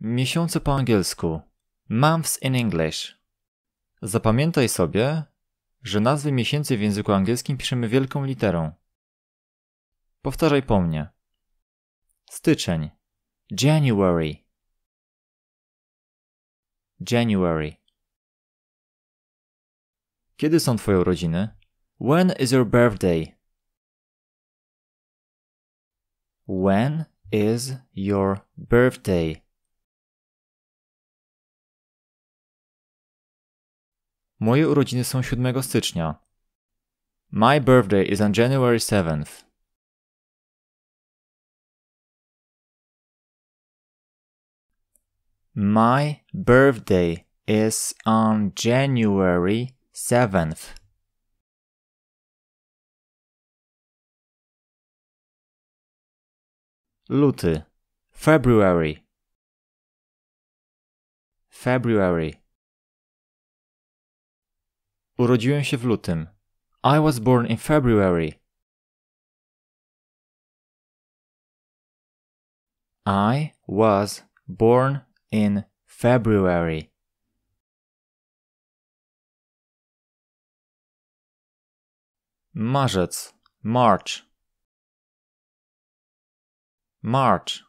Miesiące po angielsku. Months in English. Zapamiętaj sobie, że nazwy miesięcy w języku angielskim piszemy wielką literą. Powtarzaj po mnie. Styczeń. January. January. Kiedy są twoje urodziny? When is your birthday? When is your birthday? Moje urodziny są 7 stycznia. My birthday is on January 7th. My birthday is on January 7th. Luty. February. February. Urodziłem się w lutym. I was born in February. I was born in February. Marzec, March. March.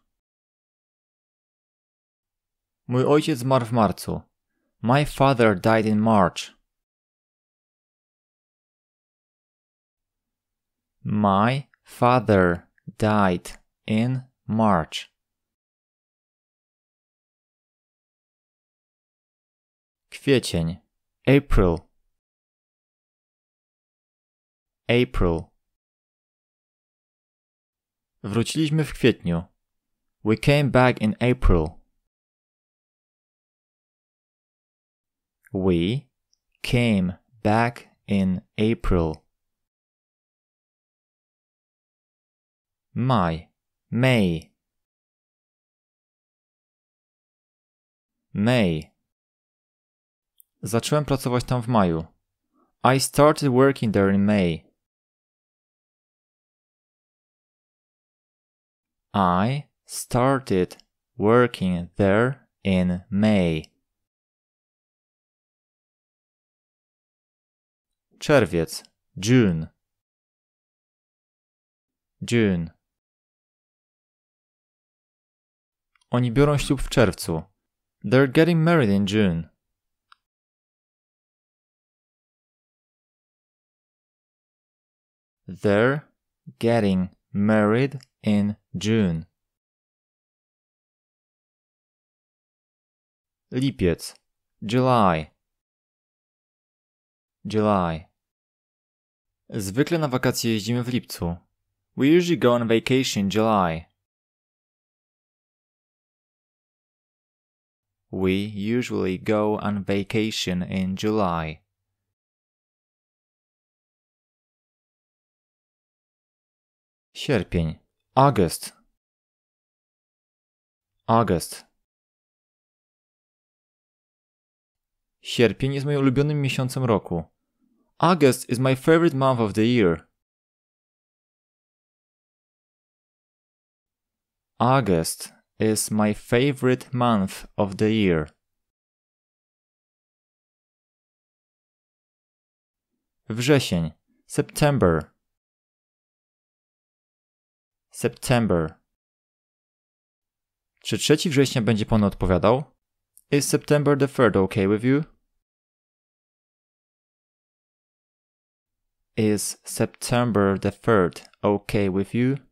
Mój ojciec zmarł w marcu. My father died in March. My father died in March. Kwiecień April April Wróciliśmy w kwietniu. We came back in April. We came back in April. Maj, May. May. Zacząłem pracować tam w maju. I started working there in May. I started working there in May. Czerwiec, June. June. Oni biorą ślub w czerwcu. They're getting married in June. They're getting married in June. Lipiec. July. July. Zwykle na wakacje jeździmy w lipcu. We usually go on vacation in July. We usually go on vacation in July. Sierpień, August. August. Sierpień jest moim ulubionym miesiącem roku. August is my favorite month of the year. August is my favorite month of the year. Wrzesień, September. September. Czy 3 września będzie pan odpowiadał? Is September the 3rd okay with you? Is September the 3rd okay with you?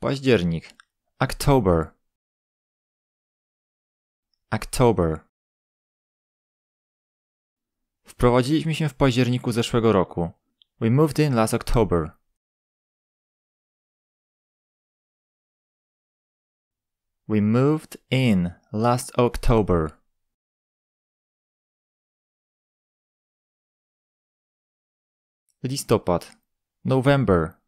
Październik. October. October. Wprowadziliśmy się w październiku zeszłego roku. We moved in last October. We moved in last October. Listopad. November.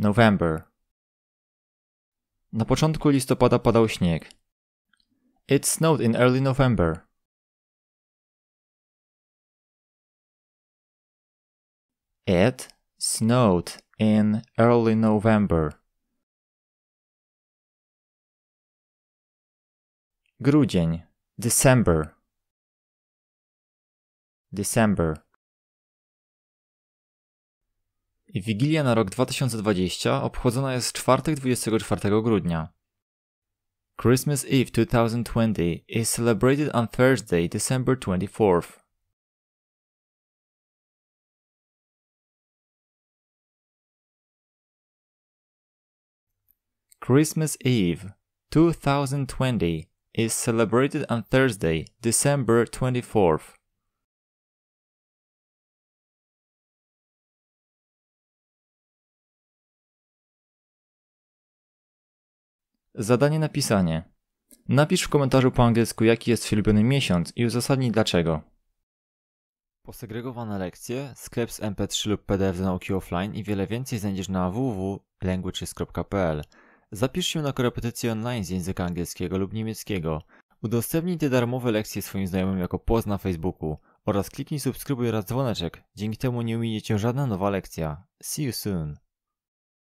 November. Na początku listopada padał śnieg. It snowed in early November. It snowed in early November. Grudzień. December. December. Wigilia na rok 2020 obchodzona jest czwartek 24 grudnia. Christmas Eve 2020 is celebrated on Thursday, December 24th. Christmas Eve 2020 is celebrated on Thursday, December 24th. Zadanie napisanie. Napisz w komentarzu po angielsku, jaki jest ulubiony miesiąc i uzasadnij dlaczego. Posegregowane lekcje, sklep z MP3 lub PDF z nauki offline i wiele więcej znajdziesz na www.languages.pl. Zapisz się na korepetycje online z języka angielskiego lub niemieckiego. Udostępnij te darmowe lekcje swoim znajomym jako post na Facebooku oraz kliknij subskrybuj oraz dzwoneczek. Dzięki temu nie ominie Cię żadna nowa lekcja. See you soon!